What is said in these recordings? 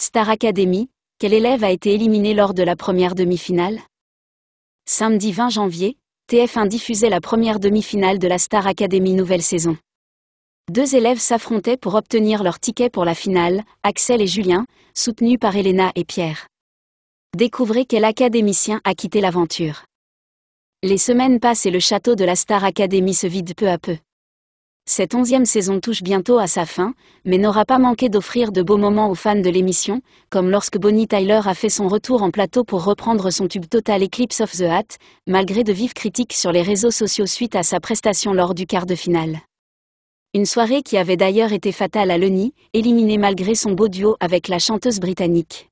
Star Academy, quel élève a été éliminé lors de la première demi-finale Samedi 20 janvier, TF1 diffusait la première demi-finale de la Star Academy nouvelle saison. Deux élèves s'affrontaient pour obtenir leur ticket pour la finale, Axel et Julien, soutenus par Elena et Pierre. Découvrez quel académicien a quitté l'aventure. Les semaines passent et le château de la Star Academy se vide peu à peu. Cette onzième saison touche bientôt à sa fin, mais n'aura pas manqué d'offrir de beaux moments aux fans de l'émission, comme lorsque Bonnie Tyler a fait son retour en plateau pour reprendre son tube Total Eclipse of the Hat, malgré de vives critiques sur les réseaux sociaux suite à sa prestation lors du quart de finale. Une soirée qui avait d'ailleurs été fatale à Lenny, éliminée malgré son beau duo avec la chanteuse britannique.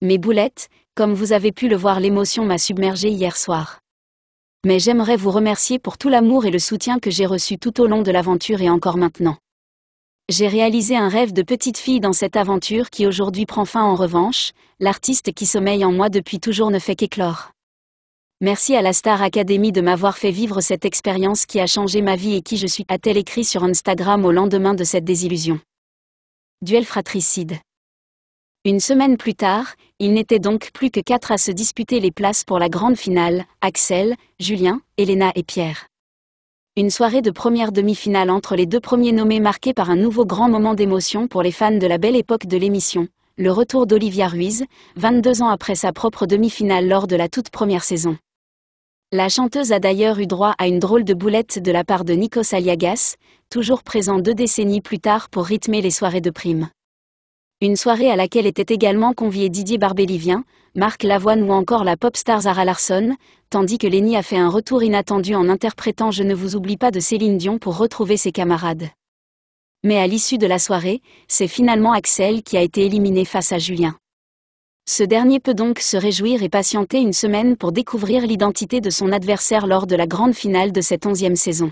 Mais Boulette, comme vous avez pu le voir l'émotion m'a submergée hier soir mais j'aimerais vous remercier pour tout l'amour et le soutien que j'ai reçu tout au long de l'aventure et encore maintenant. J'ai réalisé un rêve de petite fille dans cette aventure qui aujourd'hui prend fin en revanche, l'artiste qui sommeille en moi depuis toujours ne fait qu'éclore. Merci à la Star Academy de m'avoir fait vivre cette expérience qui a changé ma vie et qui je suis, a-t-elle écrit sur Instagram au lendemain de cette désillusion. Duel fratricide. Une semaine plus tard, il n'était donc plus que quatre à se disputer les places pour la grande finale, Axel, Julien, Elena et Pierre. Une soirée de première demi-finale entre les deux premiers nommés marquée par un nouveau grand moment d'émotion pour les fans de la belle époque de l'émission, le retour d'Olivia Ruiz, 22 ans après sa propre demi-finale lors de la toute première saison. La chanteuse a d'ailleurs eu droit à une drôle de boulette de la part de Nikos Aliagas, toujours présent deux décennies plus tard pour rythmer les soirées de prime une soirée à laquelle étaient également conviés Didier Barbélivien, Marc Lavoine ou encore la pop star Zara Larsson, tandis que Lenny a fait un retour inattendu en interprétant Je ne vous oublie pas de Céline Dion pour retrouver ses camarades. Mais à l'issue de la soirée, c'est finalement Axel qui a été éliminé face à Julien. Ce dernier peut donc se réjouir et patienter une semaine pour découvrir l'identité de son adversaire lors de la grande finale de cette onzième saison.